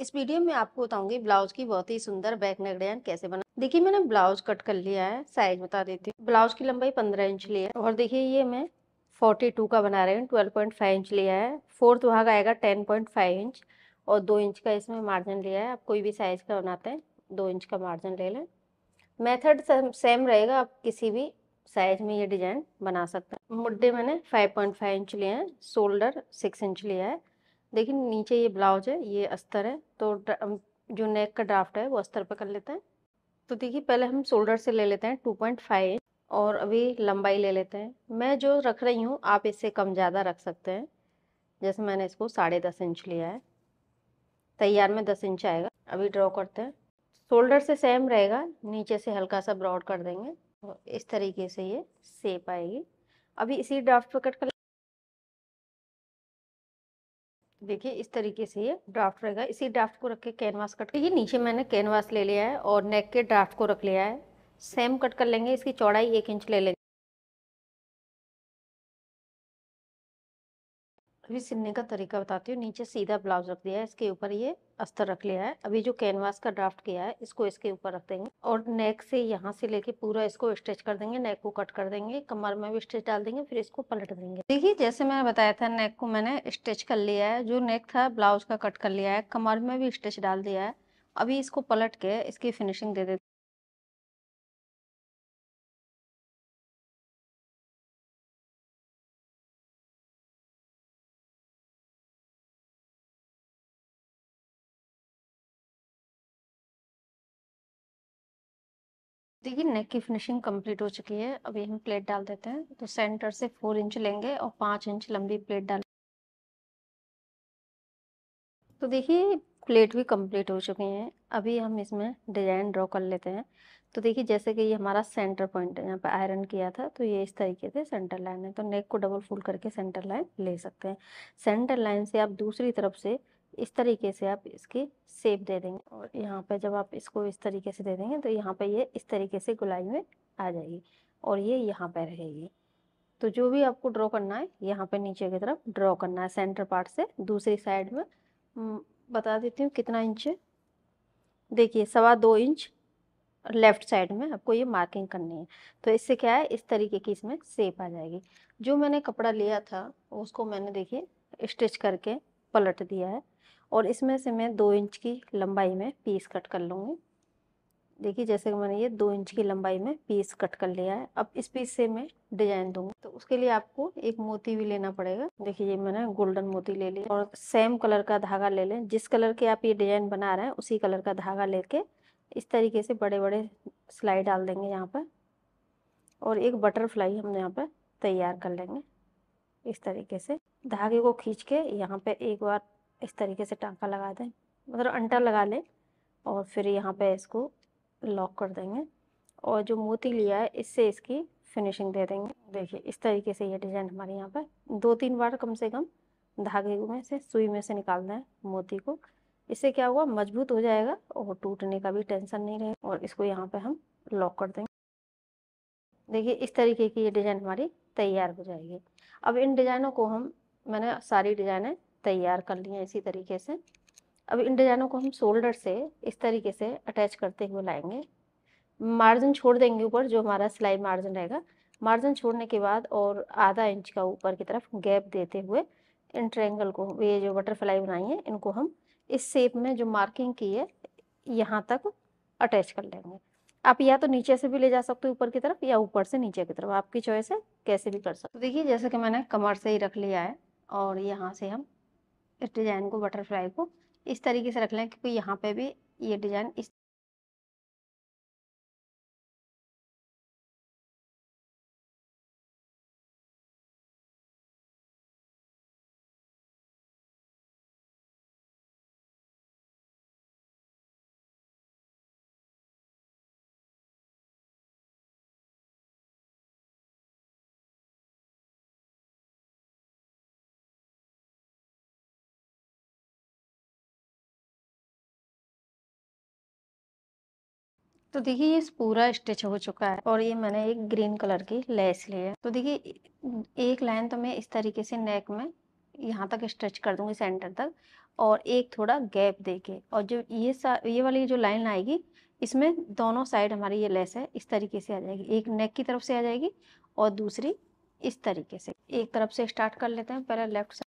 इस वीडियो में आपको बताऊंगी ब्लाउज की बहुत ही सुंदर बैक नेक डिजाइन कैसे बना देखिए मैंने ब्लाउज कट कर लिया है साइज बता देती हूँ ब्लाउज की लंबाई पंद्रह इंच लिया है और देखिए ये मैं फोर्टी टू का बना रही हूँ ट्वेल्व पॉइंट फाइव इंच लिया है फोर्थ भाग आएगा टेन पॉइंट फाइव इंच और दो इंच का इसमें मार्जिन लिया है आप कोई भी साइज का बनाते हैं दो इंच का मार्जिन ले लें मेथड सेम रहेगा आप किसी भी साइज में ये डिजाइन बना सकते हैं मुड्डे मैंने फाइव पॉइंट फाइव इंच लिए हैं शोल्डर सिक्स इंच लिया है देखिए नीचे ये ब्लाउज है ये अस्तर है तो जो नेक का ड्राफ्ट है वो अस्तर पर कर लेते हैं तो देखिए पहले हम शोल्डर से ले लेते हैं टू पॉइंट फाइव इंच और अभी लंबाई ले लेते हैं मैं जो रख रही हूँ आप इससे कम ज़्यादा रख सकते हैं जैसे मैंने इसको साढ़े दस इंच लिया है तैयार में दस इंच आएगा अभी ड्रॉ करते हैं शोल्डर से सेम रहेगा नीचे से हल्का सा ब्रॉड कर देंगे तो इस तरीके से ये सेप आएगी अभी इसी ड्राफ्ट पर कट कर देखिए इस तरीके से ये ड्राफ्ट रहेगा इसी ड्राफ्ट को रख के कैनवास कट ये नीचे मैंने कैनवास ले लिया है और नेक के ड्राफ्ट को रख लिया है सेम कट कर लेंगे इसकी चौड़ाई एक इंच ले लेंगे अभी सिलने का तरीका बताती हूँ नीचे सीधा ब्लाउज रख दिया है इसके ऊपर ये अस्तर रख लिया है अभी जो कैनवास का ड्राफ्ट किया है इसको इसके ऊपर रख देंगे और नेक से यहाँ से लेके पूरा इसको स्ट्रेच कर देंगे नेक को कट कर देंगे कमर में भी स्ट्रेच डाल देंगे फिर इसको पलट देंगे देखिए जैसे मैंने बताया था नेक को मैंने स्ट्रेच कर लिया है जो नेक था ब्लाउज का कट कर लिया है कमर में भी स्ट्रेच डाल दिया है अभी इसको पलट के इसकी फिनिशिंग दे देते देखिए नेक की फिनिशिंग कंप्लीट हो चुकी है अभी हम प्लेट डाल देते हैं तो सेंटर से फोर इंच लेंगे और पाँच इंच लंबी प्लेट डाल तो देखिए प्लेट भी कंप्लीट हो चुकी हैं अभी हम इसमें डिजाइन ड्रॉ कर लेते हैं तो देखिए जैसे कि ये हमारा सेंटर पॉइंट है यहाँ पर आयरन किया था तो ये इस तरीके से सेंटर लाइन है तो नेक को डबल फोल्ड करके सेंटर लाइन ले सकते हैं सेंटर लाइन से आप दूसरी तरफ से इस तरीके से आप इसकी सेप दे देंगे और यहाँ पे जब आप इसको इस तरीके से दे देंगे तो यहाँ पे ये इस तरीके से गुलाई में आ जाएगी और ये यहाँ पे रहेगी तो जो भी आपको ड्रॉ करना है यहाँ पे नीचे की तरफ ड्रॉ करना है सेंटर पार्ट से दूसरी साइड में हम्म, बता देती हूँ कितना इंच है देखिए सवा दो इंच लेफ़्ट साइड में आपको ये मार्किंग करनी है तो इससे क्या है इस तरीके की इसमें सेप आ जाएगी जो मैंने कपड़ा लिया था उसको मैंने देखिए स्टिच करके पलट दिया है और इसमें से मैं दो इंच की लंबाई में पीस कट कर लूँगी देखिए जैसे कि मैंने ये दो इंच की लंबाई में पीस कट कर लिया है अब इस पीस से मैं डिजाइन दूंगी तो उसके लिए आपको एक मोती भी लेना पड़ेगा देखिए ये मैंने गोल्डन मोती ले लिया और सेम कलर का धागा ले लें जिस कलर के आप ये डिजाइन बना रहे हैं उसी कलर का धागा लेके इस तरीके से बड़े बड़े सिलाई डाल देंगे यहाँ पर और एक बटरफ्लाई हम यहाँ पर तैयार कर लेंगे इस तरीके से धागे को खींच के यहाँ पर एक बार इस तरीके से टाँका लगा दें मतलब अंटा लगा लें और फिर यहाँ पे इसको लॉक कर देंगे और जो मोती लिया है इससे इसकी फिनिशिंग दे देंगे देखिए इस तरीके से ये डिज़ाइन हमारे यहाँ पर दो तीन बार कम से कम धागे में से सुई में से निकाल दें मोती को इससे क्या हुआ मजबूत हो जाएगा और टूटने का भी टेंशन नहीं रहेगा और इसको यहाँ पे हम लॉक कर देंगे देखिए इस तरीके की ये डिज़ाइन हमारी तैयार हो जाएगी अब इन डिज़ाइनों को हम मैंने सारी डिज़ाइनें तैयार कर लिए इसी तरीके से अब इन डिज़ाइनों को हम शोल्डर से इस तरीके से अटैच करते हुए लाएंगे मार्जिन छोड़ देंगे ऊपर जो हमारा सिलाई मार्जिन रहेगा मार्जिन छोड़ने के बाद और आधा इंच का ऊपर की तरफ गैप देते हुए इन ट्रेंगल को ये जो बटरफ्लाई बनाई है इनको हम इस शेप में जो मार्किंग की है यहाँ तक अटैच कर लेंगे आप या तो नीचे से भी ले जा सकते हो ऊपर की तरफ या ऊपर से नीचे की तरफ आपकी चॉइस है कैसे भी कर सकते हो तो देखिए जैसे कि मैंने कमर से ही रख लिया है और यहाँ से हम इस डिज़ाइन को बटरफ्लाई को इस तरीके से रख लें क्योंकि यहाँ पे भी ये डिज़ाइन इस तो देखिए ये पूरा स्टिच हो चुका है और ये मैंने एक ग्रीन कलर की लेस ली है तो देखिए एक लाइन तो मैं इस तरीके से नेक में यहाँ तक स्ट्रेच कर दूंगी सेंटर तक और एक थोड़ा गैप देके और जो ये ये वाली जो लाइन आएगी इसमें दोनों साइड हमारी ये लेस है इस तरीके से आ जाएगी एक नेक की तरफ से आ जाएगी और दूसरी इस तरीके से एक तरफ से स्टार्ट कर लेते हैं पहले लेफ्ट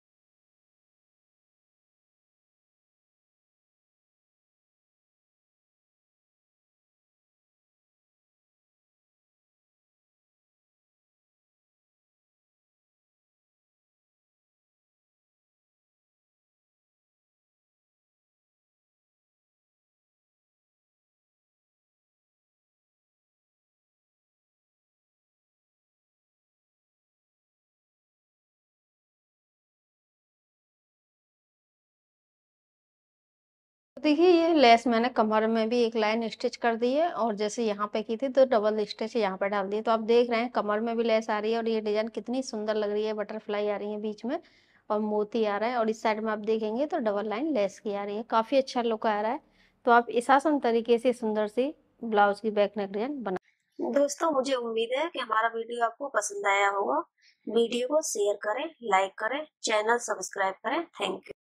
देखिए ये लेस मैंने कमर में भी एक लाइन स्टिच कर दी है और जैसे यहाँ पे की थी तो डबल स्टिच यहाँ पे डाल दी तो आप देख रहे हैं कमर में भी लेस आ रही है और ये डिजाइन कितनी सुंदर लग रही है बटरफ्लाई आ रही है बीच में और मोती आ रहा है और इस साइड में आप देखेंगे तो डबल लाइन लेस की आ रही है काफ़ी अच्छा लुक आ रहा है तो आप इस तरीके से सुंदर सी ब्लाउज की बैक नेक डिजाइन बना दोस्तों मुझे उम्मीद है कि हमारा वीडियो आपको पसंद आया होगा वीडियो को शेयर करें लाइक करें चैनल सब्सक्राइब करें थैंक यू